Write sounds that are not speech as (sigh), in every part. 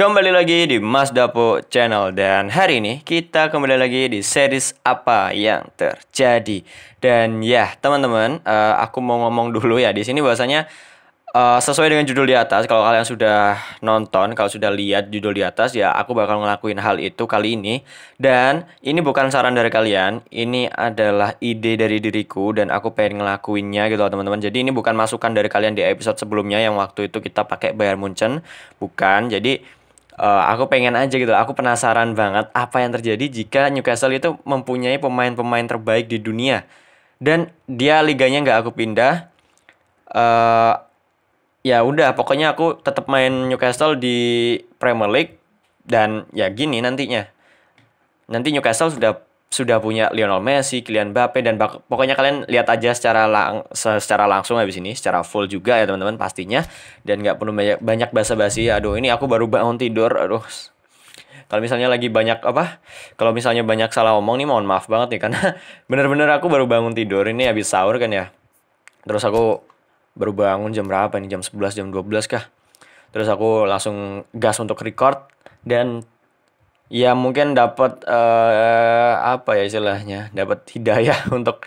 Kembali lagi di Mas Dapo Channel dan hari ini kita kembali lagi di series apa yang terjadi. Dan ya, teman-teman, uh, aku mau ngomong dulu ya di sini bahasanya uh, sesuai dengan judul di atas. Kalau kalian sudah nonton, kalau sudah lihat judul di atas ya aku bakal ngelakuin hal itu kali ini. Dan ini bukan saran dari kalian, ini adalah ide dari diriku dan aku pengen ngelakuinnya gitu teman-teman. Jadi ini bukan masukan dari kalian di episode sebelumnya yang waktu itu kita pakai Bayar Muncen bukan. Jadi uh, aku pengen aja gitu aku penasaran banget apa yang terjadi jika Newcastle itu mempunyai pemain-pemain terbaik di dunia dan dia liganya nggak aku pindah uh, ya udah pokoknya aku tetap main Newcastle di Premier League dan ya gini nantinya nanti Newcastle sudah sudah punya Lionel Messi, Kylian Mbappe dan bak pokoknya kalian lihat aja secara lang secara langsung habis ini, secara full juga ya teman-teman pastinya dan nggak perlu banyak banyak basa-basi. Aduh, ini aku baru bangun tidur. Aduh. Kalau misalnya lagi banyak apa? Kalau misalnya banyak salah omong nih mohon maaf banget nih (laughs) karena bener-bener aku baru bangun tidur ini habis sahur kan ya. Terus aku baru bangun jam berapa nih? Jam 11, jam 12 kah? Terus aku langsung gas untuk record dan ya mungkin dapat uh, apa ya istilahnya dapat hidayah (laughs) untuk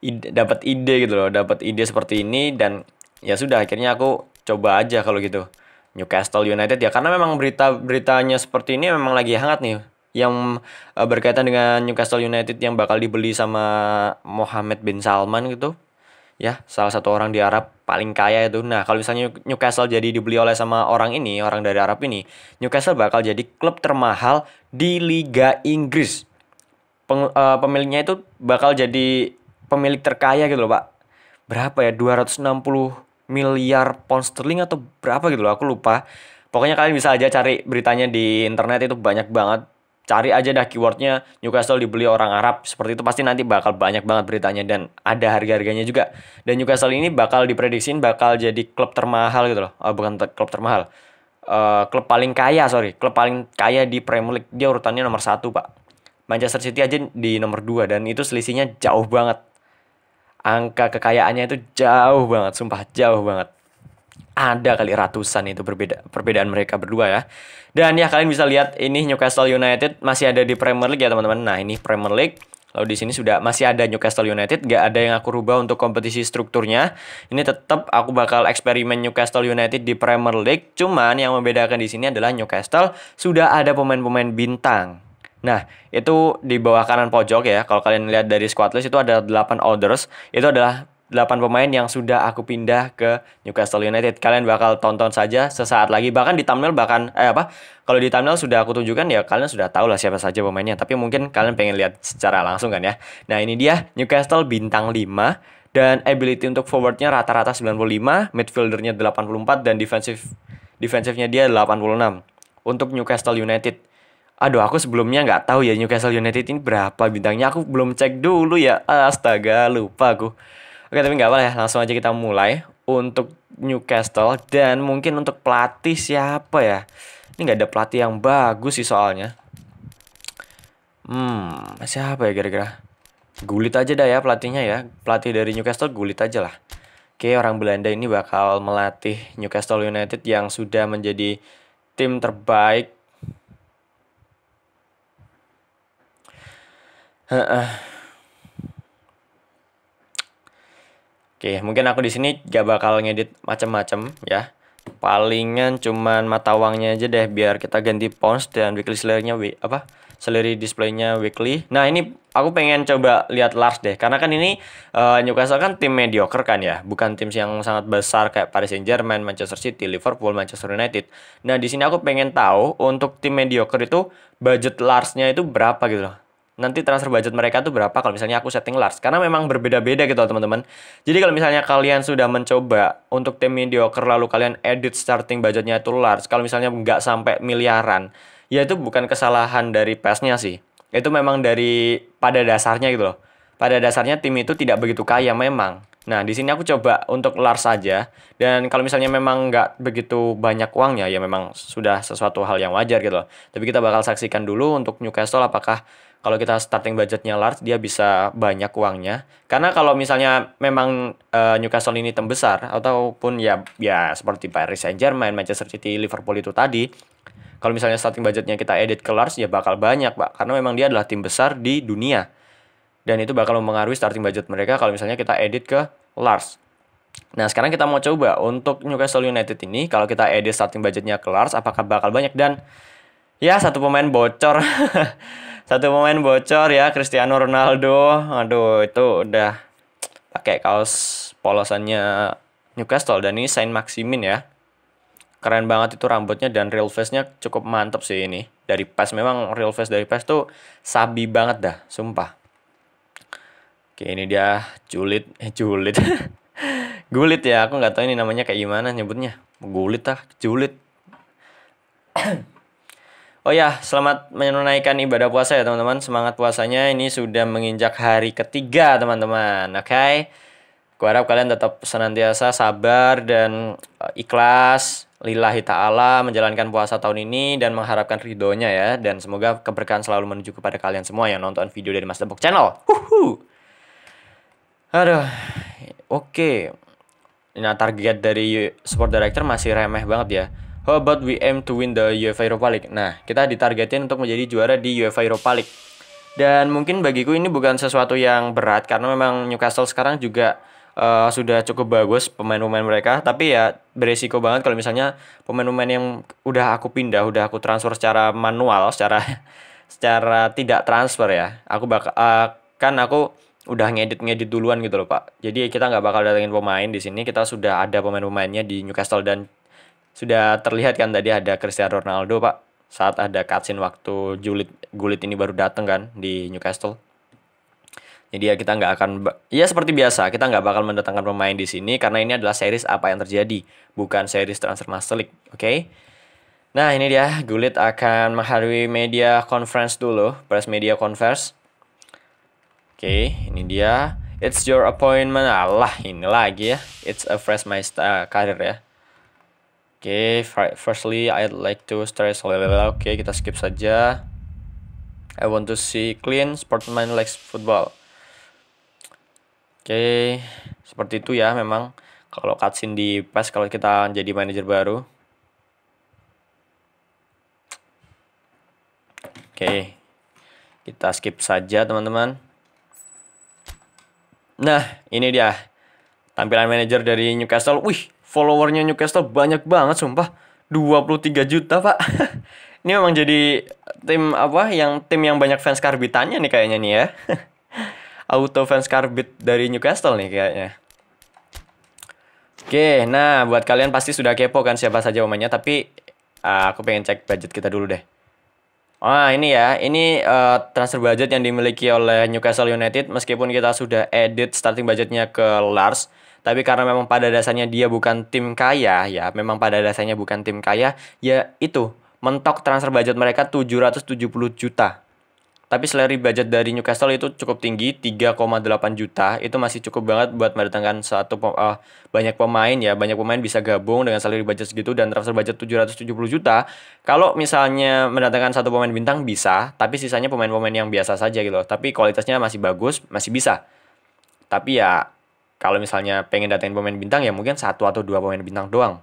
ide, dapat ide gitu loh dapat ide seperti ini dan ya sudah akhirnya aku coba aja kalau gitu Newcastle United ya karena memang berita beritanya seperti ini memang lagi hangat nih yang uh, berkaitan dengan Newcastle United yang bakal dibeli sama Mohammed bin Salman gitu ya salah satu orang di Arab paling kaya itu. Nah, kalau misalnya Newcastle jadi dibeli oleh sama orang ini, orang dari Arab ini, Newcastle bakal jadi klub termahal di Liga Inggris. Peng, uh, pemiliknya itu bakal jadi pemilik terkaya gitu loh, Pak. Berapa ya? 260 miliar pound sterling atau berapa gitu loh, aku lupa. Pokoknya kalian bisa aja cari beritanya di internet itu banyak banget cari aja dah keywordnya Newcastle dibeli orang Arab seperti itu pasti nanti bakal banyak banget beritanya dan ada harga-harganya juga dan Newcastle ini bakal diprediksiin bakal jadi klub termahal gitu loh oh, bukan ter klub termahal uh, klub paling kaya sorry klub paling kaya di Premier League dia urutannya nomor satu pak Manchester City aja di nomor dua dan itu selisihnya jauh banget angka kekayaannya itu jauh banget sumpah jauh banget ada kali ratusan itu berbeda perbedaan mereka berdua ya. Dan ya kalian bisa lihat ini Newcastle United masih ada di Premier League ya teman-teman. Nah, ini Premier League. Lalu di sini sudah masih ada Newcastle United, gak ada yang aku rubah untuk kompetisi strukturnya. Ini tetap aku bakal eksperimen Newcastle United di Premier League. Cuman yang membedakan di sini adalah Newcastle sudah ada pemain-pemain bintang. Nah, itu di bawah kanan pojok ya. Kalau kalian lihat dari squad list itu ada 8 orders. Itu adalah 8 pemain yang sudah aku pindah ke Newcastle United. Kalian bakal tonton saja sesaat lagi. Bahkan di thumbnail bahkan eh apa? Kalau di thumbnail sudah aku tunjukkan ya kalian sudah tahu lah siapa saja pemainnya. Tapi mungkin kalian pengen lihat secara langsung kan ya. Nah, ini dia Newcastle bintang 5 dan ability untuk forwardnya rata-rata 95, midfieldernya 84 dan defensif defensifnya dia 86. Untuk Newcastle United, aduh aku sebelumnya nggak tahu ya Newcastle United ini berapa bintangnya, aku belum cek dulu ya, astaga lupa aku. Oke, tapi nggak apa ya, langsung aja kita mulai untuk Newcastle dan mungkin untuk pelatih siapa ya? Ini nggak ada pelatih yang bagus sih soalnya. Hmm, siapa ya kira-kira? Gulit aja dah ya pelatihnya ya. Pelatih dari Newcastle gulit aja lah. Oke, orang Belanda ini bakal melatih Newcastle United yang sudah menjadi tim terbaik. Oke, mungkin aku di sini gak bakal ngedit macam-macam ya. Palingan cuman mata uangnya aja deh biar kita ganti pons dan weekly selernya apa? Seleri displaynya weekly. Nah, ini aku pengen coba lihat Lars deh karena kan ini uh, Newcastle kan tim mediocre kan ya, bukan tim yang sangat besar kayak Paris Saint-Germain, Manchester City, Liverpool, Manchester United. Nah, di sini aku pengen tahu untuk tim mediocre itu budget Larsnya itu berapa gitu loh nanti transfer budget mereka tuh berapa kalau misalnya aku setting large karena memang berbeda-beda gitu teman-teman jadi kalau misalnya kalian sudah mencoba untuk tim mediocre lalu kalian edit starting budgetnya itu large kalau misalnya nggak sampai miliaran ya itu bukan kesalahan dari pesnya sih itu memang dari pada dasarnya gitu loh pada dasarnya tim itu tidak begitu kaya memang Nah, di sini aku coba untuk large saja. Dan kalau misalnya memang nggak begitu banyak uangnya, ya memang sudah sesuatu hal yang wajar gitu loh. Tapi kita bakal saksikan dulu untuk Newcastle apakah kalau kita starting budgetnya large, dia bisa banyak uangnya. Karena kalau misalnya memang uh, Newcastle ini tembesar, ataupun ya ya seperti Paris Saint-Germain, Manchester City, Liverpool itu tadi, kalau misalnya starting budgetnya kita edit ke large, ya bakal banyak, Pak. Karena memang dia adalah tim besar di dunia dan itu bakal mempengaruhi starting budget mereka kalau misalnya kita edit ke Lars. Nah, sekarang kita mau coba untuk Newcastle United ini, kalau kita edit starting budgetnya ke Lars, apakah bakal banyak? Dan ya, satu pemain bocor. (laughs) satu pemain bocor ya, Cristiano Ronaldo. Aduh, itu udah pakai kaos polosannya Newcastle. Dan ini sign Maximin ya. Keren banget itu rambutnya dan real face-nya cukup mantep sih ini. Dari pas memang real face dari pas tuh sabi banget dah, sumpah. Oke ini dia culit eh culit (laughs) gulit ya aku nggak tahu ini namanya kayak gimana nyebutnya gulit ah culit (clears throat) oh ya selamat menunaikan ibadah puasa ya teman-teman semangat puasanya ini sudah menginjak hari ketiga teman-teman oke okay? harap kalian tetap senantiasa sabar dan eh, ikhlas lillahi ta'ala menjalankan puasa tahun ini dan mengharapkan ridhonya ya. Dan semoga keberkahan selalu menuju kepada kalian semua yang nonton video dari Mas Depok Channel. Huhu. Aduh, oke. Okay. Nah, target dari sport director masih remeh banget ya. How about we aim to win the UEFA Europa League? Nah, kita ditargetin untuk menjadi juara di UEFA Europa League. Dan mungkin bagiku ini bukan sesuatu yang berat karena memang Newcastle sekarang juga uh, sudah cukup bagus pemain-pemain mereka, tapi ya beresiko banget kalau misalnya pemain-pemain yang udah aku pindah, udah aku transfer secara manual, secara (laughs) secara tidak transfer ya. Aku bakal uh, kan aku udah ngedit-ngedit duluan gitu loh Pak. Jadi kita nggak bakal datengin pemain di sini. Kita sudah ada pemain-pemainnya di Newcastle dan sudah terlihat kan tadi ada Cristiano Ronaldo Pak. Saat ada cutscene waktu Julit Gulit ini baru dateng kan di Newcastle. Jadi ya kita nggak akan ya seperti biasa kita nggak bakal mendatangkan pemain di sini karena ini adalah series apa yang terjadi bukan series transfer Master League, oke? Okay? Nah ini dia Gulit akan menghadiri media conference dulu press media conference Oke, ini dia. It's your appointment. Allah, ini lagi ya. It's a fresh my uh, career ya. Oke, okay, firstly I'd like to stress Oke, okay, kita skip saja. I want to see clean sportman likes football. Oke, okay, seperti itu ya memang kalau cutscene di pas kalau kita jadi manajer baru. Oke. Okay, kita skip saja teman-teman. Nah, ini dia. Tampilan manajer dari Newcastle. Wih, followernya Newcastle banyak banget sumpah. 23 juta, Pak. (laughs) ini memang jadi tim apa yang tim yang banyak fans karbitannya nih kayaknya nih ya. (laughs) Auto fans karbit dari Newcastle nih kayaknya. Oke, nah buat kalian pasti sudah kepo kan siapa saja pemainnya, tapi uh, aku pengen cek budget kita dulu deh. Ah ini ya, ini uh, transfer budget yang dimiliki oleh Newcastle United meskipun kita sudah edit starting budgetnya ke Lars, tapi karena memang pada dasarnya dia bukan tim kaya ya, memang pada dasarnya bukan tim kaya, ya itu mentok transfer budget mereka 770 juta. Tapi salary budget dari Newcastle itu cukup tinggi, 3,8 juta. Itu masih cukup banget buat mendatangkan satu uh, banyak pemain ya. Banyak pemain bisa gabung dengan salary budget segitu dan transfer budget 770 juta. Kalau misalnya mendatangkan satu pemain bintang bisa, tapi sisanya pemain-pemain yang biasa saja gitu loh. Tapi kualitasnya masih bagus, masih bisa. Tapi ya kalau misalnya pengen datangin pemain bintang ya mungkin satu atau dua pemain bintang doang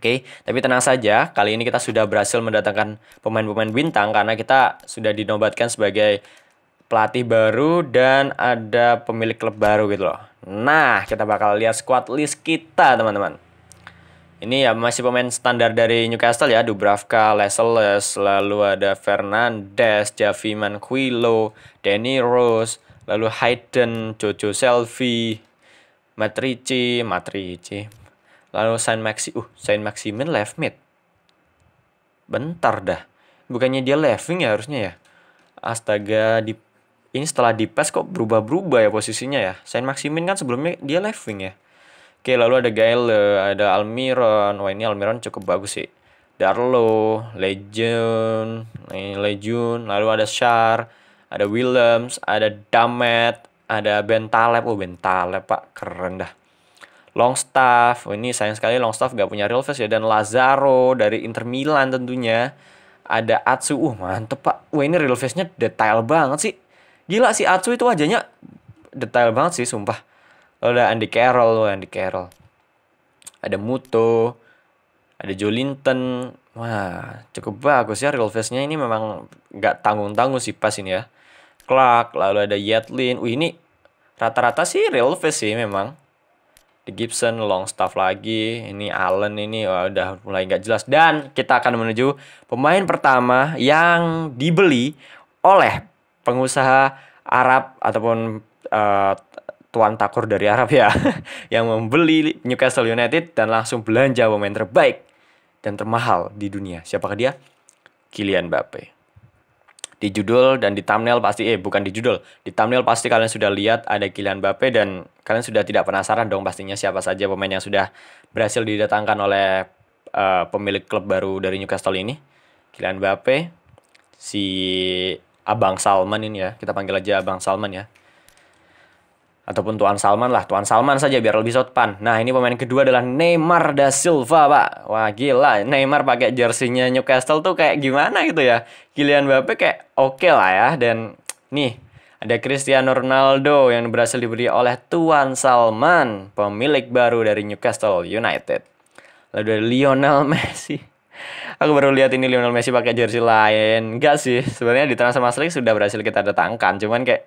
Oke, okay? tapi tenang saja, kali ini kita sudah berhasil mendatangkan pemain-pemain bintang karena kita sudah dinobatkan sebagai pelatih baru dan ada pemilik klub baru gitu loh. Nah, kita bakal lihat squad list kita, teman-teman. Ini ya masih pemain standar dari Newcastle ya, Dubravka, Leseles, lalu ada Fernandes, Javiman Quilo, Danny Rose, lalu Hayden, Jojo Selfie, Matrici, Matrici, Lalu Saint Maxi, uh, Saint Maximin left mid. Bentar dah. Bukannya dia left wing ya harusnya ya? Astaga, di ini setelah di pass kok berubah-berubah ya posisinya ya. Saint Maximin kan sebelumnya dia left wing ya. Oke, lalu ada Gael, eh, ada Almiron. Wah, ini Almiron cukup bagus sih. Darlo, Legend, eh, ini Legend, lalu ada Shar, ada williams ada Damet, ada Bentaleb. Oh, Bentaleb, Pak. Keren dah. Longstaff, oh ini sayang sekali Longstaff gak punya real face ya dan Lazaro dari Inter Milan tentunya. Ada Atsu, uh mantep pak. Wah ini real face-nya detail banget sih. Gila sih Atsu itu wajahnya detail banget sih sumpah. Lalu oh, ada Andy Carroll, loh Andy Carroll. Ada Muto, ada Jolinton. Wah cukup bagus ya real face-nya ini memang gak tanggung-tanggung sih pas ini ya. Clark, lalu ada Yetlin. Wah ini rata-rata sih real face sih memang Gibson, Longstaff lagi, ini Allen ini wah, udah mulai nggak jelas dan kita akan menuju pemain pertama yang dibeli oleh pengusaha Arab ataupun uh, tuan takur dari Arab ya (laughs) yang membeli Newcastle United dan langsung belanja pemain terbaik dan termahal di dunia. Siapakah dia? Kylian Mbappe di judul dan di thumbnail pasti eh bukan di judul di thumbnail pasti kalian sudah lihat ada Kylian Mbappe dan kalian sudah tidak penasaran dong pastinya siapa saja pemain yang sudah berhasil didatangkan oleh uh, pemilik klub baru dari Newcastle ini Kylian Mbappe si Abang Salman ini ya kita panggil aja Abang Salman ya ataupun Tuan Salman lah, Tuan Salman saja biar lebih sopan. Nah, ini pemain kedua adalah Neymar da Silva, Pak. Wah, gila. Neymar pakai jersinya Newcastle tuh kayak gimana gitu ya. Kylian Mbappe kayak oke okay lah ya dan nih ada Cristiano Ronaldo yang berhasil diberi oleh Tuan Salman, pemilik baru dari Newcastle United. Lalu ada Lionel (laughs) Messi. Aku baru lihat ini Lionel Messi pakai jersey lain. Enggak sih, sebenarnya di transfer market sudah berhasil kita datangkan, cuman kayak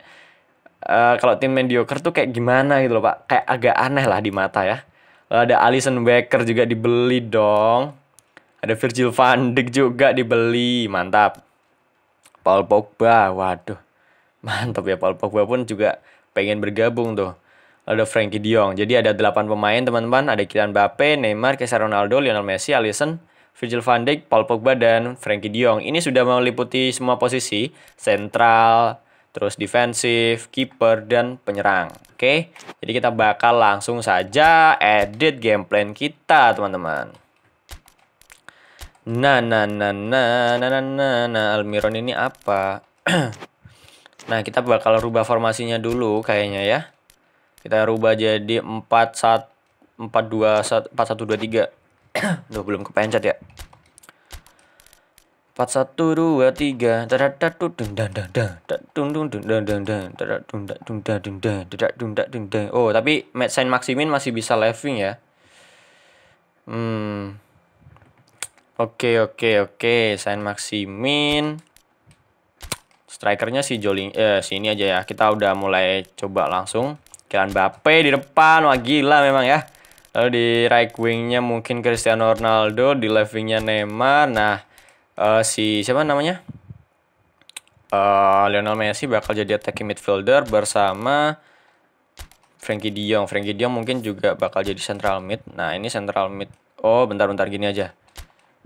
uh, kalau tim mediocre tuh kayak gimana gitu loh pak kayak agak aneh lah di mata ya lalu ada Alison Becker juga dibeli dong ada Virgil van Dijk juga dibeli mantap Paul Pogba waduh (laughs) mantap ya Paul Pogba pun juga pengen bergabung tuh lalu ada Frankie Diong jadi ada delapan pemain teman-teman ada Kylian Mbappe Neymar Cristiano Ronaldo Lionel Messi Alison, Virgil van Dijk, Paul Pogba, dan Frankie Diong. Ini sudah meliputi semua posisi, sentral, terus defensif, kiper dan penyerang. Oke. Jadi kita bakal langsung saja edit game plan kita, teman-teman. Nah, nah, nah, nah, nah, nah, nah, nah, Almiron ini apa? (clears throat) nah, kita bakal rubah formasinya dulu kayaknya ya. Kita rubah jadi 4 1 4 2 1 4 1 2 3. Duh, belum kepencet ya empat satu dua tiga tidak tatu dunda dunda dung dung dunda dunda tidak dunda dunda dunda tidak dunda dunda oh tapi Saint Maximin masih bisa living ya hmm oke oke oke okay. Saint Maximin strikernya si Joling eh sini aja ya kita udah mulai coba langsung Kylian Mbappe di depan wah gila memang ya lalu di right wingnya mungkin Cristiano Ronaldo di left wingnya Neymar nah Eh, si siapa namanya? Uh, Lionel Messi bakal jadi attacking midfielder bersama Frankie Dion. Franky Frankie Dion mungkin juga bakal jadi central mid. Nah, ini central mid. Oh, bentar-bentar gini aja.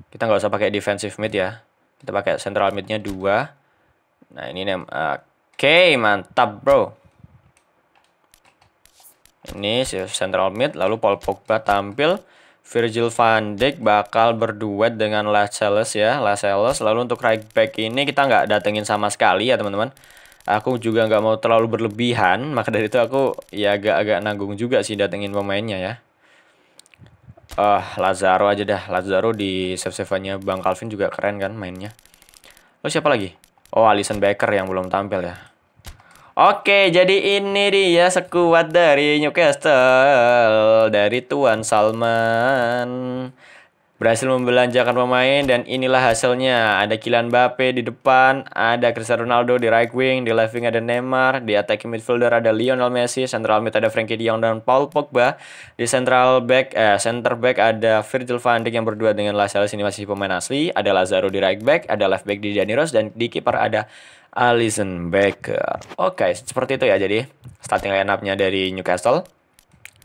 Kita nggak usah pakai defensive mid ya. Kita pakai central midnya dua. Nah, ini nem. Oke, okay, mantap, bro. Ini central mid lalu Paul Pogba tampil Virgil van Dijk bakal berduet dengan Lascelles ya Lascelles lalu untuk right back ini kita nggak datengin sama sekali ya teman-teman aku juga nggak mau terlalu berlebihan (laughs) maka dari itu aku ya agak-agak nanggung juga sih datengin pemainnya ya Uh, ah, Lazaro aja dah Lazaro di save save nya Bang Calvin juga keren kan mainnya Lalu siapa lagi? Oh Allison Becker yang belum tampil ya Oke, jadi ini dia sekuat dari Newcastle dari Tuan Salman. Berhasil membelanjakan pemain dan inilah hasilnya. Ada Kylian Mbappe di depan, ada Cristiano Ronaldo di right wing, di left wing ada Neymar, di attacking midfielder ada Lionel Messi, central mid ada Frankie De dan Paul Pogba, di central back eh center back ada Virgil van Dijk yang berdua dengan Lascelles ini masih pemain asli, ada Lazaro di right back, ada left back di Dani Rose dan di kiper ada Alison Becker. Oke, okay, seperti itu ya. Jadi starting lineup-nya dari Newcastle.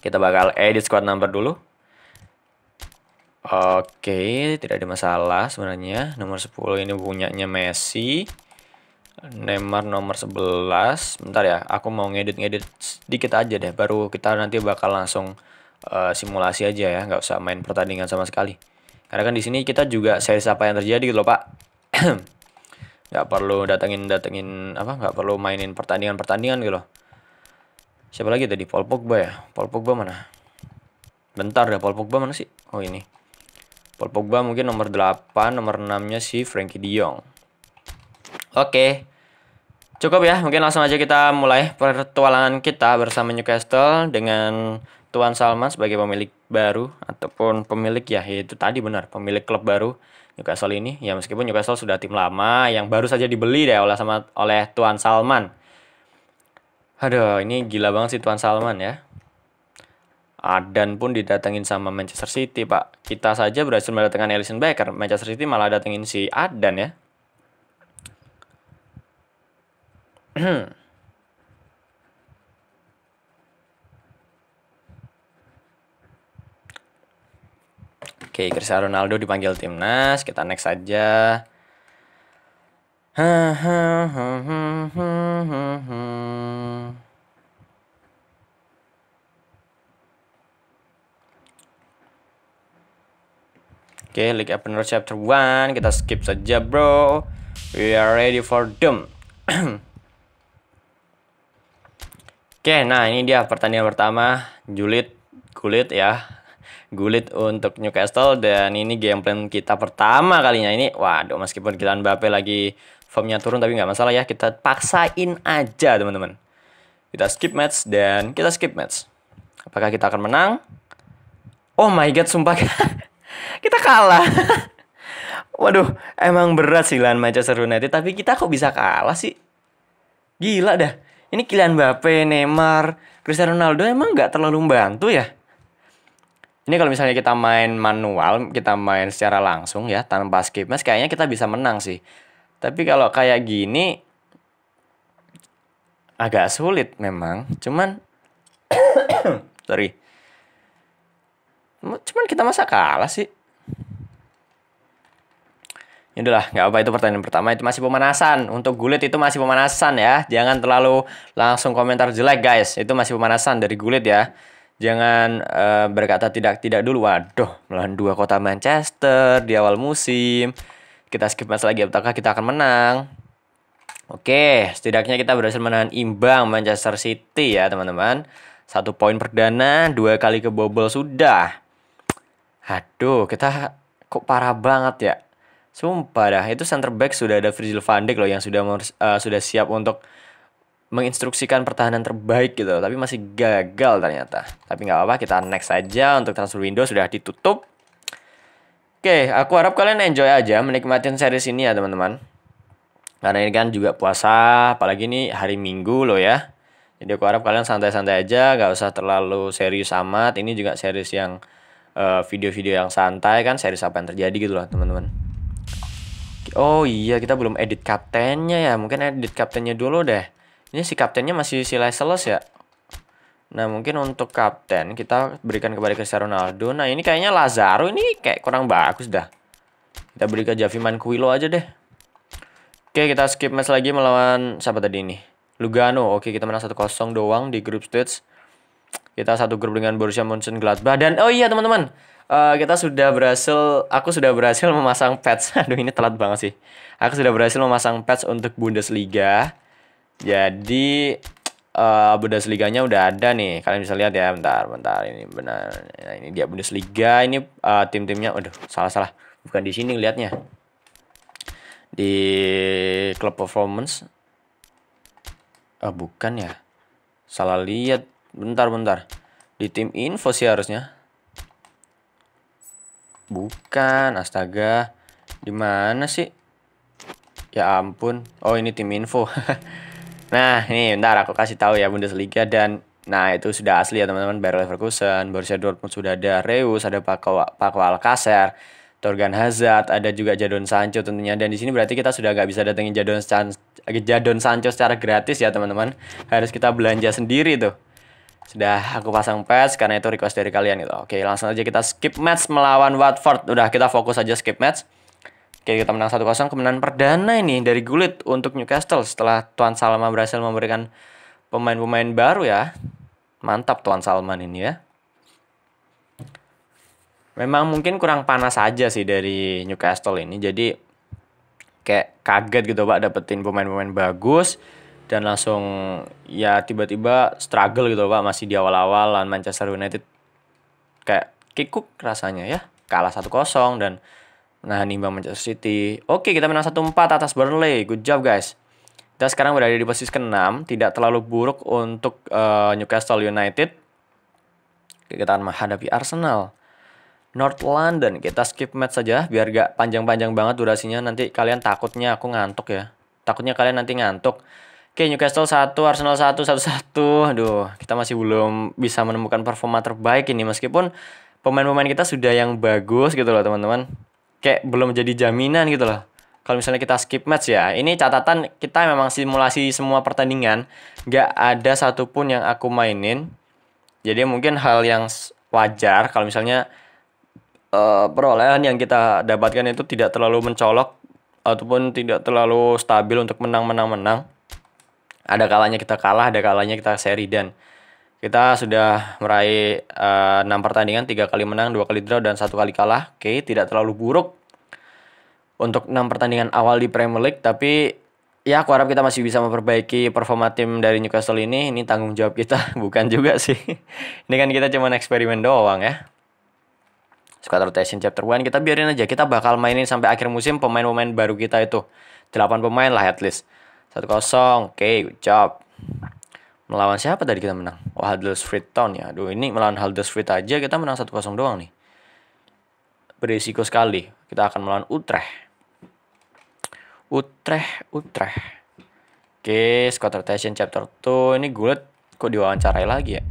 Kita bakal edit squad number dulu. Oke, okay, tidak ada masalah sebenarnya. Nomor 10 ini punyanya Messi. Neymar nomor 11. Bentar ya, aku mau ngedit-ngedit sedikit aja deh. Baru kita nanti bakal langsung uh, simulasi aja ya, nggak usah main pertandingan sama sekali. Karena kan di sini kita juga series apa yang terjadi gitu loh, Pak. (clears throat) nggak perlu datengin datengin apa nggak perlu mainin pertandingan pertandingan gitu loh siapa lagi tadi Paul Pogba ya Paul Pogba mana bentar ya Paul Pogba mana sih oh ini Paul Pogba mungkin nomor 8 nomor 6 nya si Frankie De oke cukup ya mungkin langsung aja kita mulai pertualangan kita bersama Newcastle dengan Tuan Salman sebagai pemilik baru ataupun pemilik ya itu tadi benar pemilik klub baru Newcastle ini ya meskipun Newcastle sudah tim lama yang baru saja dibeli deh oleh sama oleh Tuan Salman. Aduh, ini gila banget sih Tuan Salman ya. Adan pun didatengin sama Manchester City, Pak. Kita saja berhasil mendatangkan Alisson Becker, Manchester City malah datengin si Adan ya. (clears throat) Hmm. Oke, Cristiano Ronaldo dipanggil timnas. Kita next aja. Oke, okay, League Opener Chapter 1 kita skip saja, bro. We are ready for them. Oke, okay, nah ini dia pertandingan pertama, Julit kulit ya. Gulit untuk Newcastle dan ini game plan kita pertama kalinya ini. Waduh, meskipun kita Mbappe lagi formnya turun tapi nggak masalah ya, kita paksain aja teman-teman. Kita skip match dan kita skip match. Apakah kita akan menang? Oh my god, sumpah (laughs) kita kalah. (laughs) Waduh, emang berat sih lawan Manchester United, tapi kita kok bisa kalah sih? Gila dah. Ini kalian Mbappe, Neymar, Cristiano Ronaldo emang nggak terlalu membantu ya? Ini kalau misalnya kita main manual, kita main secara langsung ya tanpa skip mas, kayaknya kita bisa menang sih. Tapi kalau kayak gini agak sulit memang. Cuman (coughs) sorry. Cuman kita masa kalah sih. Ya lah, nggak apa itu pertanyaan pertama itu masih pemanasan. Untuk gulit itu masih pemanasan ya. Jangan terlalu langsung komentar jelek guys. Itu masih pemanasan dari gulit ya. Jangan uh, berkata tidak-tidak dulu. Waduh, melawan dua kota Manchester di awal musim. Kita skip match lagi apakah kita akan menang? Oke, setidaknya kita berhasil menahan imbang Manchester City ya, teman-teman. Satu poin perdana, dua kali kebobol sudah. Aduh, kita kok parah banget ya. Sumpah dah, itu center back sudah ada Virgil van Dijk loh yang sudah uh, sudah siap untuk menginstruksikan pertahanan terbaik gitu tapi masih gagal ternyata tapi nggak apa-apa kita next aja untuk transfer window sudah ditutup oke aku harap kalian enjoy aja menikmati series ini ya teman-teman karena ini kan juga puasa apalagi ini hari minggu loh ya jadi aku harap kalian santai-santai aja nggak usah terlalu serius amat ini juga series yang eh, video-video uh, yang santai kan series apa yang terjadi gitu loh teman-teman oh iya kita belum edit kaptennya ya mungkin edit kaptennya dulu deh ini si kaptennya masih si Leselos ya. Nah mungkin untuk kapten kita berikan kepada Cristiano Ronaldo. Nah ini kayaknya Lazaro ini kayak kurang bagus dah. Kita beri ke Javi Manquillo aja deh. Oke kita skip match lagi melawan siapa tadi ini? Lugano. Oke kita menang satu 0 doang di grup stage. Kita satu grup dengan Borussia Mönchengladbach dan oh iya teman-teman. Uh, kita sudah berhasil, aku sudah berhasil memasang patch. (laughs) Aduh ini telat banget sih. Aku sudah berhasil memasang patch untuk Bundesliga. Jadi uh, Bundesliga-nya udah ada nih. Kalian bisa lihat ya, bentar, bentar. Ini benar. Nah, ini dia Bundesliga. Ini uh, tim-timnya, udah salah-salah. Bukan di sini lihatnya. Di club performance. Oh, bukan ya. Salah lihat. Bentar, bentar. Di tim info sih harusnya. Bukan, astaga. Di mana sih? Ya ampun. Oh, ini tim info. (laughs) Nah, ini bentar aku kasih tahu ya Bundesliga dan nah itu sudah asli ya teman-teman Bayer Leverkusen, Borussia Dortmund sudah ada Reus, ada Paco, Paco Alcacer, Torgan Hazard, ada juga Jadon Sancho tentunya dan di sini berarti kita sudah nggak bisa datengin Jadon San eh, Jadon Sancho secara gratis ya teman-teman. Harus kita belanja sendiri tuh. Sudah aku pasang patch karena itu request dari kalian gitu. Oke, langsung aja kita skip match melawan Watford. Udah kita fokus aja skip match. Oke, kita menang 1-0 kemenangan perdana ini dari gulit untuk Newcastle setelah Tuan Salma berhasil memberikan pemain-pemain baru ya. Mantap Tuan Salman ini ya. Memang mungkin kurang panas aja sih dari Newcastle ini. Jadi kayak kaget gitu Pak dapetin pemain-pemain bagus dan langsung ya tiba-tiba struggle gitu Pak masih di awal-awal lawan Manchester United kayak kikuk rasanya ya. Kalah 1-0 dan nah menahan imbang Manchester City. Oke, kita menang 1-4 atas Burnley. Good job, guys. Kita sekarang berada di posisi ke-6, tidak terlalu buruk untuk uh, Newcastle United. Kita akan menghadapi Arsenal. North London, kita skip match saja biar gak panjang-panjang banget durasinya. Nanti kalian takutnya aku ngantuk ya. Takutnya kalian nanti ngantuk. Oke, Newcastle 1, Arsenal 1, 1-1. Aduh, kita masih belum bisa menemukan performa terbaik ini meskipun pemain-pemain kita sudah yang bagus gitu loh, teman-teman kayak belum jadi jaminan gitu loh kalau misalnya kita skip match ya ini catatan kita memang simulasi semua pertandingan nggak ada satupun yang aku mainin jadi mungkin hal yang wajar kalau misalnya uh, perolehan yang kita dapatkan itu tidak terlalu mencolok ataupun tidak terlalu stabil untuk menang menang menang ada kalanya kita kalah ada kalanya kita seri dan kita sudah meraih uh, eh, 6 pertandingan, 3 kali menang, 2 kali draw dan 1 kali kalah. Oke, okay, tidak terlalu buruk untuk 6 pertandingan awal di Premier League, tapi ya aku harap kita masih bisa memperbaiki performa tim dari Newcastle ini. Ini tanggung jawab kita, (laughs) bukan juga sih. ini kan kita cuma eksperimen doang ya. Suka rotation chapter 1, kita biarin aja. Kita bakal mainin sampai akhir musim pemain-pemain baru kita itu. 8 pemain lah at least. 1-0, oke, okay, good job. Melawan siapa tadi kita menang? Oh, Huddersfield Town ya. Aduh, ini melawan Huddersfield aja kita menang 1-0 doang nih. Berisiko sekali. Kita akan melawan Utrecht. Utrecht, Utrecht. Oke, okay, squad rotation chapter 2. Ini gue kok diwawancarai lagi ya?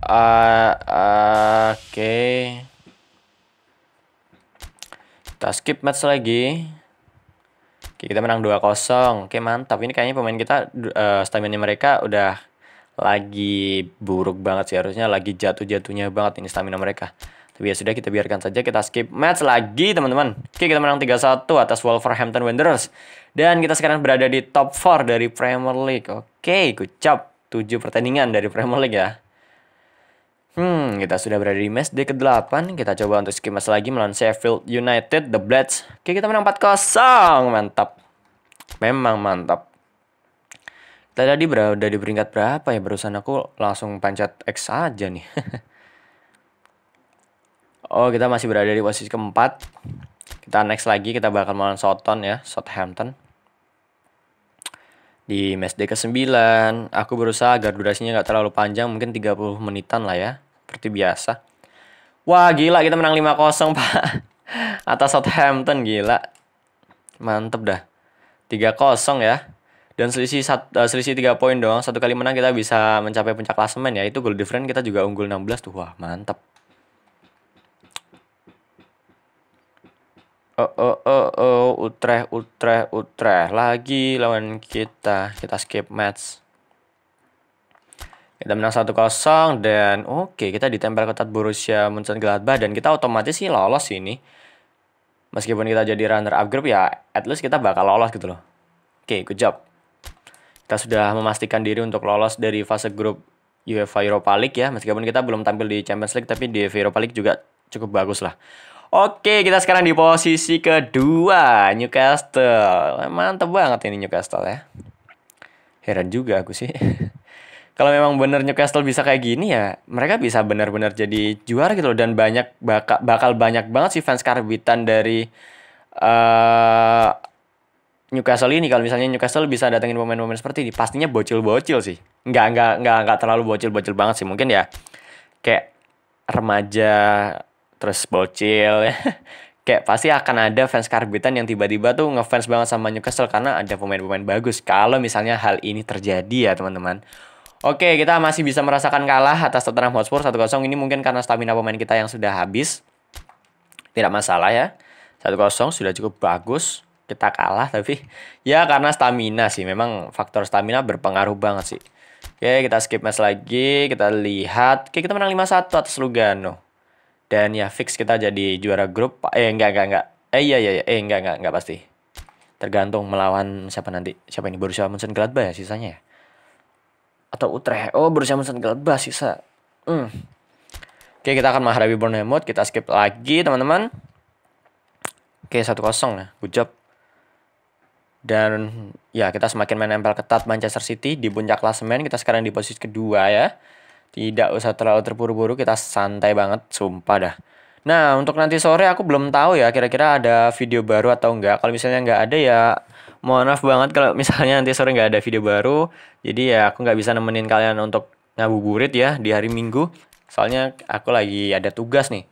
Uh, uh, Oke. Okay. Kita skip match lagi. Oke, kita menang 2-0. Oke, mantap. Ini kayaknya pemain kita uh, stamina mereka udah lagi buruk banget sih harusnya lagi jatuh-jatuhnya banget ini stamina mereka. Tapi ya sudah kita biarkan saja kita skip match lagi teman-teman. Oke, kita menang 3-1 atas Wolverhampton Wanderers. Dan kita sekarang berada di top 4 dari Premier League. Oke, good job. 7 pertandingan dari Premier League ya. Hmm, kita sudah berada di match day ke-8. Kita coba untuk skip lagi melawan Sheffield United, The Blades. Oke, kita menang 4-0. Mantap. Memang mantap. Kita tadi berada di peringkat berapa ya? Barusan aku langsung pancat X aja nih. (laughs) oh, kita masih berada di posisi keempat. Kita next lagi, kita bakal melawan Soton ya, Southampton. Di match day ke-9, aku berusaha agar durasinya nggak terlalu panjang, mungkin 30 menitan lah ya seperti biasa. Wah, gila kita menang 5-0, Pak. Atas Southampton, gila. Mantep dah. 3-0 ya. Dan selisih sat, uh, selisih 3 poin doang. Satu kali menang kita bisa mencapai puncak klasemen ya. Itu goal difference kita juga unggul 16 tuh. Wah, mantep. Oh, oh, oh, oh, utreh utreh utreh Lagi lawan kita. Kita skip match. Kita menang 1-0 dan oke okay, kita ditempel ketat Borussia Mönchengladbach dan kita otomatis sih lolos sih ini. Meskipun kita jadi runner up group ya at least kita bakal lolos gitu loh. Oke, okay, good job. Kita sudah memastikan diri untuk lolos dari fase grup UEFA Europa League ya. Meskipun kita belum tampil di Champions League tapi di UEFA Europa League juga cukup bagus lah. Oke, kita sekarang di posisi kedua, Newcastle. Mantep banget ini Newcastle ya. Heran juga aku sih. (laughs) kalau memang bener Newcastle bisa kayak gini ya mereka bisa benar-benar jadi juara gitu loh dan banyak bakal, bakal banyak banget sih fans karbitan dari uh, Newcastle ini kalau misalnya Newcastle bisa datengin pemain-pemain seperti ini pastinya bocil-bocil sih nggak nggak nggak nggak terlalu bocil-bocil banget sih mungkin ya kayak remaja terus bocil ya. (laughs) kayak pasti akan ada fans karbitan yang tiba-tiba tuh ngefans banget sama Newcastle karena ada pemain-pemain bagus kalau misalnya hal ini terjadi ya teman-teman Oke, kita masih bisa merasakan kalah atas Tottenham Hotspur 1-0. Ini mungkin karena stamina pemain kita yang sudah habis. Tidak masalah ya. 1-0 sudah cukup bagus. Kita kalah tapi (laughs) ya karena stamina sih. Memang faktor stamina berpengaruh banget sih. Oke, kita skip match lagi. Kita lihat. Oke, kita menang 5-1 atas Lugano. Dan ya fix kita jadi juara grup. Eh, enggak, enggak, enggak. Eh, iya, iya, iya. Eh, enggak, enggak, enggak, pasti. Tergantung melawan siapa nanti. Siapa ini? Borussia Mönchengladbach ya sisanya ya? atau Utrecht. Oh, Borussia Mönchengladbach sisa. Hmm. Oke, kita akan menghadapi Bournemouth. Kita skip lagi, teman-teman. Oke, satu kosong ya. Good job. Dan ya, kita semakin menempel ketat Manchester City di puncak klasemen. Kita sekarang di posisi kedua ya. Tidak usah terlalu terburu-buru, kita santai banget, sumpah dah. Nah, untuk nanti sore aku belum tahu ya kira-kira ada video baru atau enggak. Kalau misalnya enggak ada ya mohon maaf banget kalau misalnya nanti sore nggak ada video baru. Jadi ya aku nggak bisa nemenin kalian untuk ngabuburit ya di hari Minggu. Soalnya aku lagi ada tugas nih.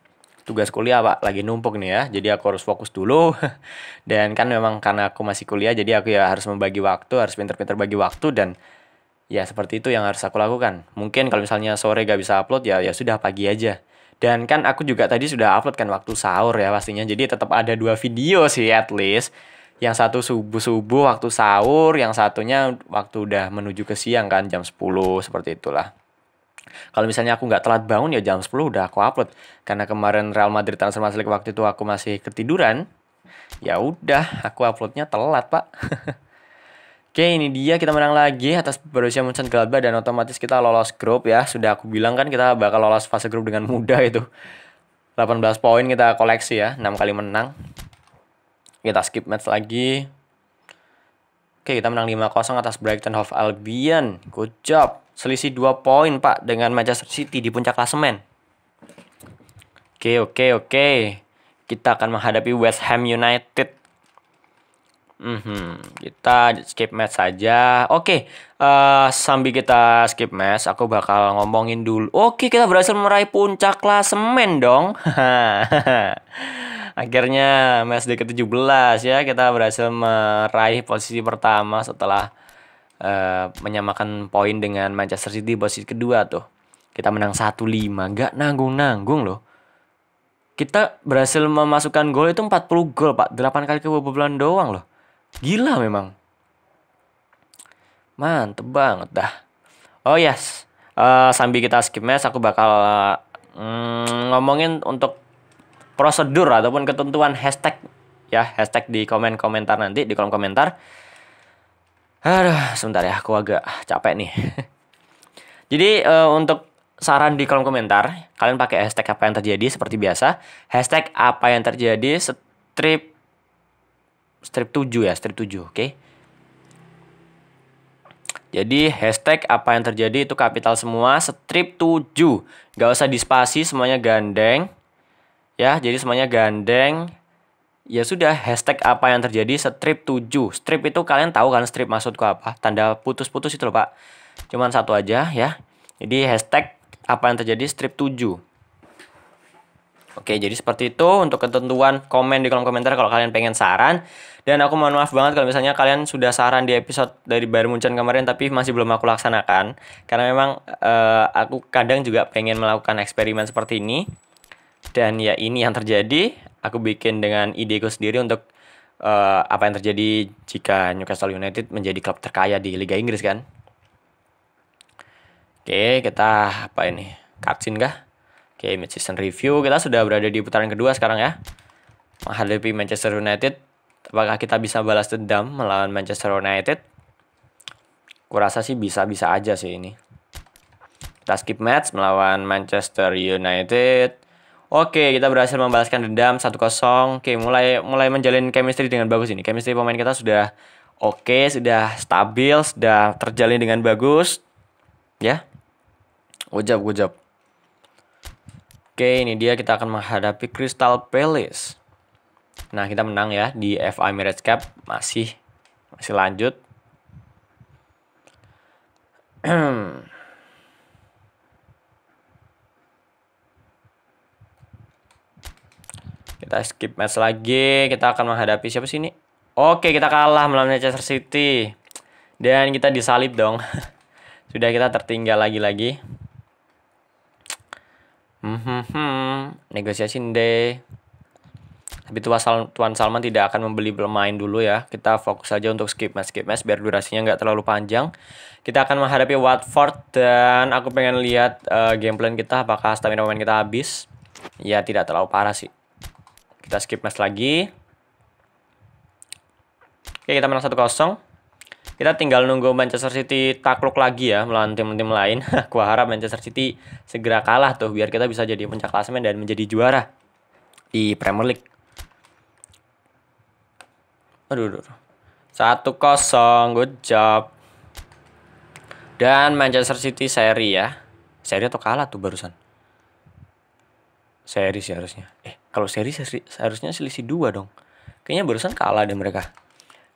Tugas kuliah Pak, lagi numpuk nih ya. Jadi aku harus fokus dulu. (laughs) dan kan memang karena aku masih kuliah jadi aku ya harus membagi waktu, harus pinter-pinter bagi waktu dan ya seperti itu yang harus aku lakukan. Mungkin kalau misalnya sore gak bisa upload ya ya sudah pagi aja. Dan kan aku juga tadi sudah upload kan waktu sahur ya pastinya. Jadi tetap ada dua video sih at least yang satu subuh subuh waktu sahur yang satunya waktu udah menuju ke siang kan jam 10 seperti itulah kalau misalnya aku nggak telat bangun ya jam 10 udah aku upload karena kemarin Real Madrid transfer masuk waktu itu aku masih ketiduran ya udah aku uploadnya telat pak (laughs) Oke ini dia kita menang lagi atas Borussia Mönchengladbach dan otomatis kita lolos grup ya. Sudah aku bilang kan kita bakal lolos fase grup dengan mudah itu. 18 poin kita koleksi ya, 6 kali menang. Kita skip match lagi. Oke, kita menang 5-0 atas Brighton Hove Albion. Good job. Selisih 2 poin, Pak, dengan Manchester City di puncak klasemen. Oke, oke, oke. Kita akan menghadapi West Ham United Mm -hmm. Kita skip match saja. Oke, okay. uh, eh, sambil kita skip match, aku bakal ngomongin dulu. Oke, okay, kita berhasil meraih puncak klasemen dong. (laughs) Akhirnya match di ke-17 ya, kita berhasil meraih posisi pertama setelah uh, menyamakan poin dengan Manchester City posisi kedua tuh. Kita menang 1-5, gak nanggung-nanggung loh kita berhasil memasukkan gol itu 40 gol pak 8 kali kebobolan doang loh Gila memang. Mantep banget dah. Oh yes, uh, sambil kita skip mes, aku bakal uh, ngomongin untuk prosedur ataupun ketentuan hashtag ya hashtag di komen komentar nanti di kolom komentar. Aduh, sebentar ya, aku agak capek nih. (laughs) Jadi uh, untuk saran di kolom komentar, kalian pakai hashtag apa yang terjadi seperti biasa, hashtag apa yang terjadi strip strip 7 ya, strip 7, oke. Okay? Jadi hashtag apa yang terjadi itu kapital semua, strip 7. Gak usah dispasi, semuanya gandeng. Ya, jadi semuanya gandeng. Ya sudah, hashtag apa yang terjadi strip 7. Strip itu kalian tahu kan strip maksudku apa? Tanda putus-putus itu loh pak. Cuman satu aja ya. Jadi hashtag apa yang terjadi strip 7. Oke, jadi seperti itu untuk ketentuan komen di kolom komentar kalau kalian pengen saran. Dan aku mohon maaf banget kalau misalnya kalian sudah saran di episode dari Bayern Munchen kemarin tapi masih belum aku laksanakan karena memang uh, aku kadang juga pengen melakukan eksperimen seperti ini. Dan ya ini yang terjadi, aku bikin dengan ideku sendiri untuk uh, apa yang terjadi jika Newcastle United menjadi klub terkaya di Liga Inggris kan. Oke, kita apa ini? Cutscene kah? Oke, mid season review. Kita sudah berada di putaran kedua sekarang ya. Menghadapi Manchester United Apakah kita bisa balas dendam melawan Manchester United? Kurasa sih bisa-bisa aja sih ini. Kita skip match melawan Manchester United. Oke, kita berhasil membalaskan dendam 1-0. Oke, mulai mulai menjalin chemistry dengan bagus ini. Chemistry pemain kita sudah oke, sudah stabil, sudah terjalin dengan bagus. Ya. Ujab, ujab. Oke, ini dia kita akan menghadapi Crystal Palace. Nah, kita menang ya di FA Emirates Cup masih masih lanjut. (clears throat) kita skip match lagi. Kita akan menghadapi siapa sih ini? Oke, kita kalah melawan Manchester City. Dan kita disalib dong. (laughs) Sudah kita tertinggal lagi-lagi. Hmm, hmm, hmm. Negosiasi deh. Tapi Tuan, Salman tidak akan membeli pemain dulu ya. Kita fokus saja untuk skip match, skip match biar durasinya nggak terlalu panjang. Kita akan menghadapi Watford dan aku pengen lihat uh, game plan kita apakah stamina pemain kita habis. Ya tidak terlalu parah sih. Kita skip match lagi. Oke, kita menang satu kosong. kita tinggal nunggu Manchester City takluk lagi ya melawan tim-tim lain. (laughs) Kuharap harap Manchester City segera kalah tuh biar kita bisa jadi puncak klasemen dan menjadi juara di Premier League aduh, aduh, aduh. Satu kosong, good job. Dan Manchester City seri ya. Seri atau kalah tuh barusan? Seri sih harusnya. Eh, kalau seri, seharusnya selisih dua dong. Kayaknya barusan kalah deh mereka.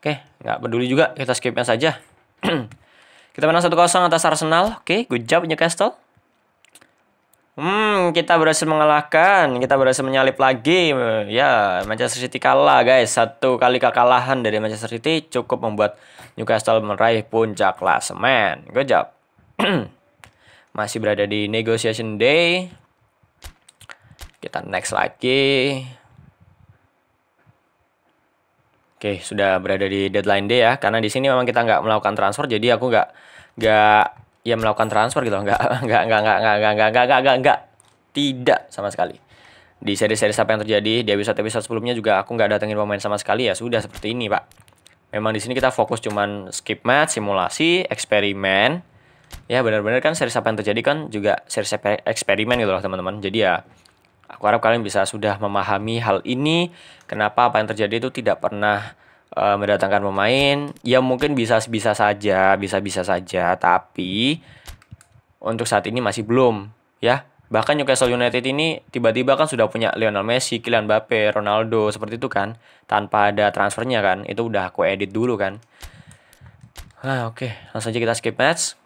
Oke, nggak peduli juga. Kita skipnya saja. (clears throat) kita menang satu kosong atas Arsenal. Oke, good job Newcastle. Hmm, kita berhasil mengalahkan, kita berhasil menyalip lagi. Ya, Manchester City kalah, guys. Satu kali kekalahan dari Manchester City cukup membuat Newcastle meraih puncak klasemen. Good job. (clears throat) Masih berada di negotiation day. Kita next lagi. Oke, sudah berada di deadline day ya. Karena di sini memang kita nggak melakukan transfer, jadi aku nggak nggak ya melakukan transfer gitu nggak nggak (laughs) nggak nggak nggak nggak nggak nggak nggak nggak nggak tidak sama sekali di seri-seri apa yang terjadi di episode-episode sebelumnya juga aku nggak datengin pemain sama sekali ya sudah seperti ini pak memang di sini kita fokus cuman skip match simulasi eksperimen ya benar-benar kan seri apa yang terjadi kan juga seri eksperimen gitu loh teman-teman jadi ya aku harap kalian bisa sudah memahami hal ini kenapa apa yang terjadi itu tidak pernah uh, mendatangkan pemain ya mungkin bisa bisa saja bisa bisa saja tapi untuk saat ini masih belum ya bahkan Newcastle United ini tiba-tiba kan sudah punya Lionel Messi, Kylian Mbappe, Ronaldo seperti itu kan tanpa ada transfernya kan itu udah aku edit dulu kan ah oke okay. langsung aja kita skip match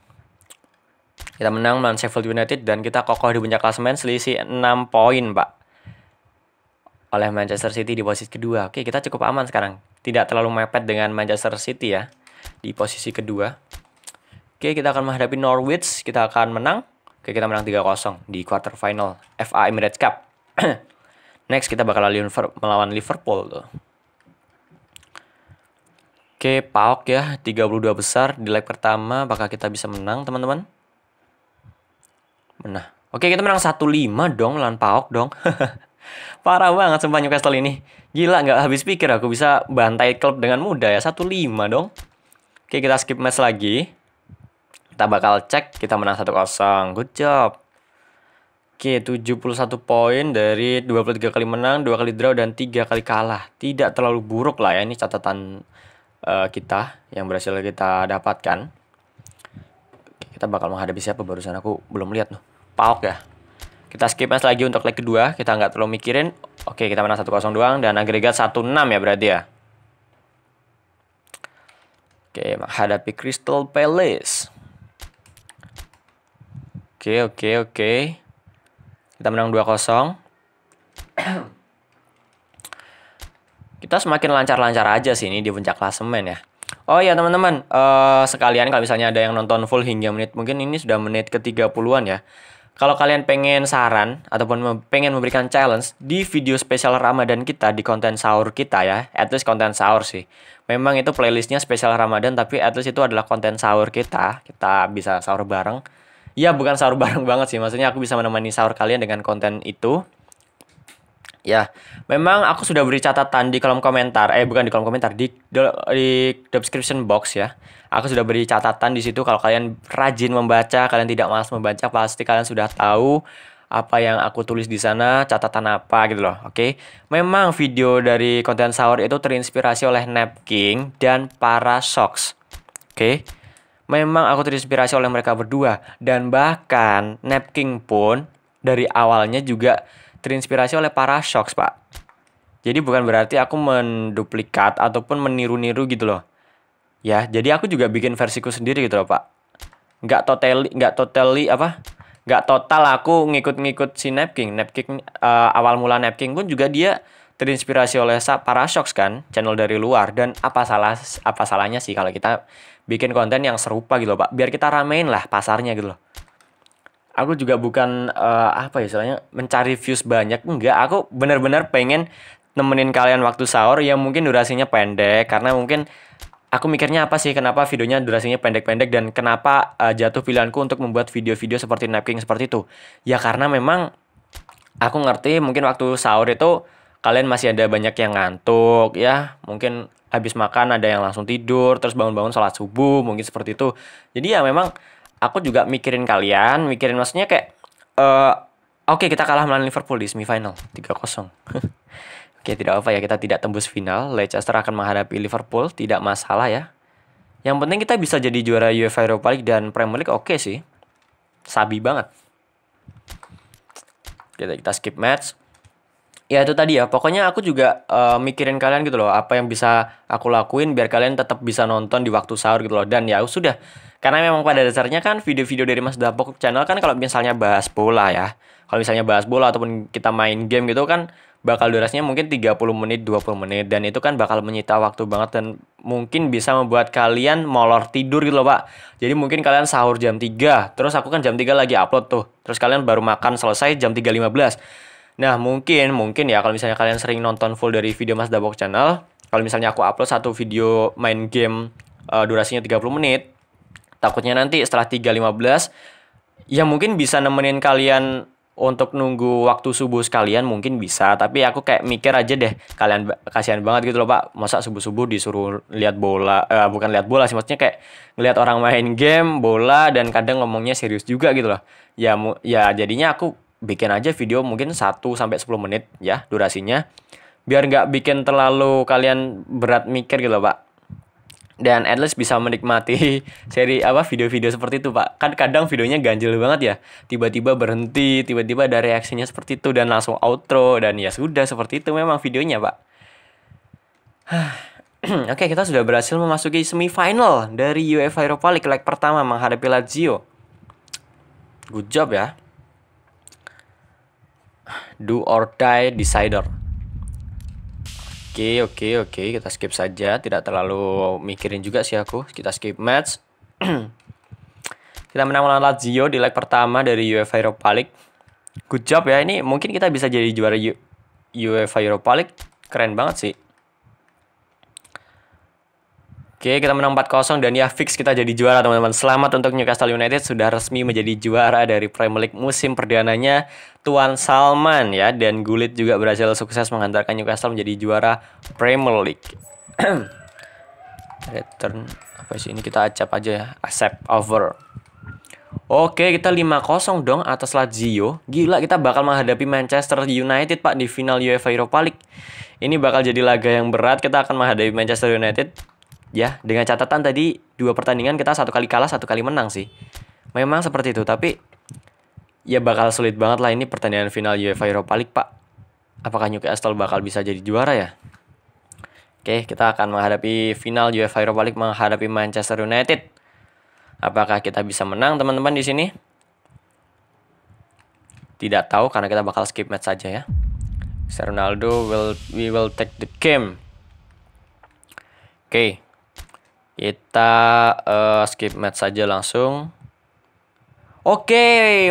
kita menang melawan Sheffield United dan kita kokoh di puncak klasemen selisih 6 poin pak oleh Manchester City di posisi kedua oke okay, kita cukup aman sekarang tidak terlalu mepet dengan Manchester City ya di posisi kedua. Oke, kita akan menghadapi Norwich, kita akan menang. Oke, kita menang 3-0 di quarter final FA Emirates Cup. (clears throat) Next kita bakal melawan Liverpool tuh. Oke, PAOK ya, 32 besar di leg pertama, apakah kita bisa menang, teman-teman? Menang. Oke, kita menang 1-5 dong lawan PAOK dong. (laughs) Parah banget sumpah Newcastle ini. Gila nggak habis pikir aku bisa bantai klub dengan mudah ya. 1-5 dong. Oke kita skip match lagi. Kita bakal cek kita menang 1-0. Good job. Oke 71 poin dari 23 kali menang, 2 kali draw, dan 3 kali kalah. Tidak terlalu buruk lah ya ini catatan uh, kita yang berhasil kita dapatkan. Oke, kita bakal menghadapi siapa barusan aku belum lihat tuh. Paok ya. Kita skip match lagi untuk leg kedua, kita nggak terlalu mikirin. Oke, kita menang satu kosong doang dan agregat satu enam ya berarti ya. Oke, menghadapi Crystal Palace. Oke, oke, oke. Kita menang dua kosong. (clears throat) kita semakin lancar-lancar aja sih ini di puncak klasemen ya. Oh ya teman-teman, uh, sekalian kalau misalnya ada yang nonton full hingga menit mungkin ini sudah menit ke 30-an ya. Kalau kalian pengen saran ataupun pengen memberikan challenge di video spesial Ramadan kita di konten sahur kita ya, at least konten sahur sih. Memang itu playlistnya spesial Ramadan tapi at least itu adalah konten sahur kita. Kita bisa sahur bareng. Ya bukan sahur (laughs) bareng banget sih, maksudnya aku bisa menemani sahur kalian dengan konten itu ya memang aku sudah beri catatan di kolom komentar eh bukan di kolom komentar di di description box ya aku sudah beri catatan di situ kalau kalian rajin membaca kalian tidak malas membaca pasti kalian sudah tahu apa yang aku tulis di sana, catatan apa gitu loh. Oke. Okay? Memang video dari konten sahur itu terinspirasi oleh Napking dan para Socks. Oke. Okay? Memang aku terinspirasi oleh mereka berdua dan bahkan Napking pun dari awalnya juga terinspirasi oleh para shocks Pak. Jadi bukan berarti aku menduplikat ataupun meniru-niru gitu loh. Ya, jadi aku juga bikin versiku sendiri gitu loh, Pak. Nggak totally, nggak totally apa? Nggak total aku ngikut-ngikut si Napking. Napking uh, eh, awal mula Napking pun juga dia terinspirasi oleh para shocks kan, channel dari luar dan apa salah apa salahnya sih kalau kita bikin konten yang serupa gitu loh, Pak. Biar kita ramein lah pasarnya gitu loh aku juga bukan uh, apa ya istilahnya mencari views banyak enggak aku benar-benar pengen nemenin kalian waktu sahur yang mungkin durasinya pendek karena mungkin aku mikirnya apa sih kenapa videonya durasinya pendek-pendek dan kenapa uh, jatuh pilihanku untuk membuat video-video seperti napkin seperti itu ya karena memang aku ngerti mungkin waktu sahur itu kalian masih ada banyak yang ngantuk ya mungkin habis makan ada yang langsung tidur terus bangun-bangun sholat subuh mungkin seperti itu jadi ya memang aku juga mikirin kalian, mikirin maksudnya kayak uh, oke okay, kita kalah melawan Liverpool di semifinal 3-0. (laughs) oke, tidak apa ya, kita tidak tembus final. Leicester akan menghadapi Liverpool, tidak masalah ya. Yang penting kita bisa jadi juara UEFA Europa League dan Premier League oke okay sih. Sabi banget. Kita kita skip match ya itu tadi ya pokoknya aku juga uh, mikirin kalian gitu loh apa yang bisa aku lakuin biar kalian tetap bisa nonton di waktu sahur gitu loh dan ya sudah karena memang pada dasarnya kan video-video dari Mas Dapok channel kan kalau misalnya bahas bola ya kalau misalnya bahas bola ataupun kita main game gitu kan bakal durasinya mungkin 30 menit 20 menit dan itu kan bakal menyita waktu banget dan mungkin bisa membuat kalian molor tidur gitu loh pak jadi mungkin kalian sahur jam 3 terus aku kan jam 3 lagi upload tuh terus kalian baru makan selesai jam 3.15 Nah mungkin, mungkin ya kalau misalnya kalian sering nonton full dari video Mas Dabok channel Kalau misalnya aku upload satu video main game uh, durasinya 30 menit Takutnya nanti setelah 3.15 Ya mungkin bisa nemenin kalian untuk nunggu waktu subuh sekalian mungkin bisa tapi aku kayak mikir aja deh kalian kasihan banget gitu loh pak masa subuh subuh disuruh lihat bola eh, bukan lihat bola sih maksudnya kayak ngelihat orang main game bola dan kadang ngomongnya serius juga gitu loh ya ya jadinya aku bikin aja video mungkin 1 sampai 10 menit ya durasinya. Biar nggak bikin terlalu kalian berat mikir gitu, Pak. Dan at least bisa menikmati (laughs) seri apa video-video seperti itu, Pak. Kan kadang videonya ganjil banget ya. Tiba-tiba berhenti, tiba-tiba ada reaksinya seperti itu dan langsung outro dan ya sudah seperti itu memang videonya, Pak. (sighs) Oke, kita sudah berhasil memasuki semifinal dari UEFA Europa League leg pertama menghadapi Lazio. Good job ya do or die decider oke okay, oke okay, oke okay. kita skip saja tidak terlalu mikirin juga sih aku kita skip match (clears throat) kita menang melawan Lazio di leg pertama dari UEFA Europa League good job ya ini mungkin kita bisa jadi juara UEFA Europa League keren banget sih Oke, kita menang 4-0 dan ya fix kita jadi juara teman-teman. Selamat untuk Newcastle United sudah resmi menjadi juara dari Premier League musim perdananya Tuan Salman ya dan Gullit juga berhasil sukses mengantarkan Newcastle menjadi juara Premier League. (clears throat) Return apa sih ini kita acap aja ya. Accept over. Oke, kita 5-0 dong atas Lazio. Gila, kita bakal menghadapi Manchester United Pak di final UEFA Europa League. Ini bakal jadi laga yang berat. Kita akan menghadapi Manchester United ya dengan catatan tadi dua pertandingan kita satu kali kalah satu kali menang sih memang seperti itu tapi ya bakal sulit banget lah ini pertandingan final UEFA Europa League pak apakah Newcastle bakal bisa jadi juara ya oke kita akan menghadapi final UEFA Europa League menghadapi Manchester United apakah kita bisa menang teman-teman di sini tidak tahu karena kita bakal skip match saja ya Ronaldo will we will take the game oke okay. Kita uh, skip match saja langsung. Oke,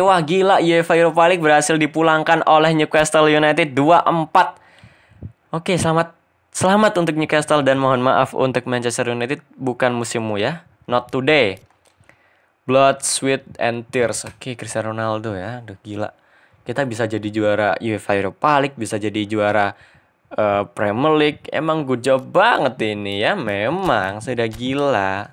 okay. wah gila UEFA Europa League berhasil dipulangkan oleh Newcastle United 2-4. Oke, okay, selamat selamat untuk Newcastle dan mohon maaf untuk Manchester United bukan musimmu ya. Not today. Blood, sweat and tears. Oke, okay, Cristiano Ronaldo ya. Aduh gila. Kita bisa jadi juara UEFA Europa League, bisa jadi juara uh, Premier League emang good job banget ini ya memang sudah gila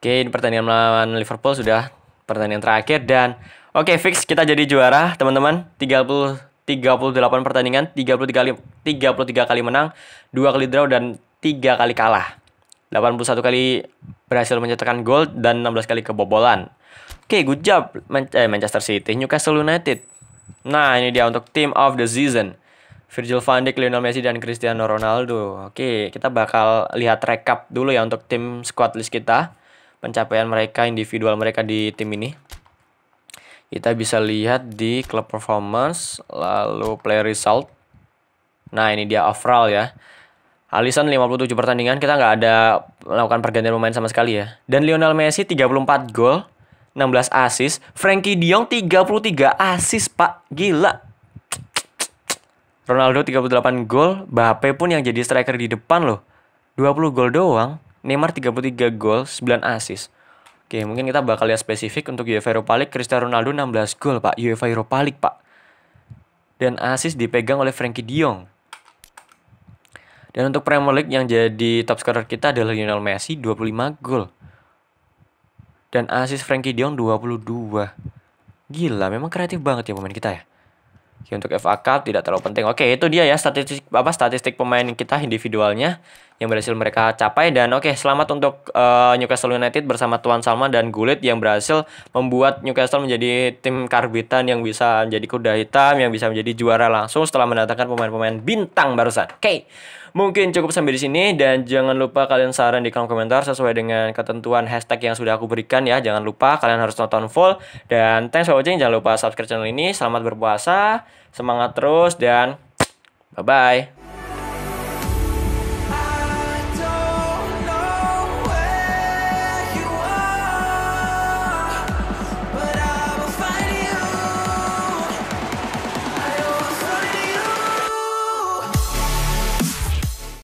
oke ini pertandingan melawan Liverpool sudah pertandingan terakhir dan oke fix kita jadi juara teman-teman 30 38 pertandingan 33 kali 33 kali menang 2 kali draw dan 3 kali kalah 81 kali berhasil mencetakkan gol dan 16 kali kebobolan Oke, okay, good job Man eh, Manchester City, Newcastle United. Nah, ini dia untuk team of the season. Virgil van Dijk, Lionel Messi dan Cristiano Ronaldo. Oke, kita bakal lihat rekap dulu ya untuk tim squad list kita. Pencapaian mereka, individual mereka di tim ini. Kita bisa lihat di club performance, lalu player result. Nah, ini dia overall ya. Alisson 57 pertandingan, kita nggak ada melakukan pergantian pemain sama sekali ya. Dan Lionel Messi 34 gol, 16 assist. Frankie Diong 33 assist, Pak. Gila. Ronaldo 38 gol, Mbappe pun yang jadi striker di depan loh. 20 gol doang, Neymar 33 gol, 9 assist. Oke, mungkin kita bakal lihat spesifik untuk UEFA Europa League, Cristiano Ronaldo 16 gol, Pak. UEFA Europa League, Pak. Dan assist dipegang oleh Frankie Diong. Dan untuk Premier League yang jadi top scorer kita adalah Lionel Messi 25 gol. Dan assist Frankie dua puluh 22. Gila, memang kreatif banget ya pemain kita ya. Ya, untuk FA Cup tidak terlalu penting. Oke, itu dia ya statistik apa statistik pemain kita individualnya yang berhasil mereka capai dan oke, selamat untuk uh, Newcastle United bersama Tuan Salman dan Gullit yang berhasil membuat Newcastle menjadi tim karbitan yang bisa menjadi kuda hitam yang bisa menjadi juara langsung setelah mendatangkan pemain-pemain bintang barusan. Oke mungkin cukup sampai di sini dan jangan lupa kalian saran di kolom komentar sesuai dengan ketentuan hashtag yang sudah aku berikan ya. Jangan lupa kalian harus nonton full dan thanks for watching. Jangan lupa subscribe channel ini. Selamat berpuasa, semangat terus dan (tsk) bye bye.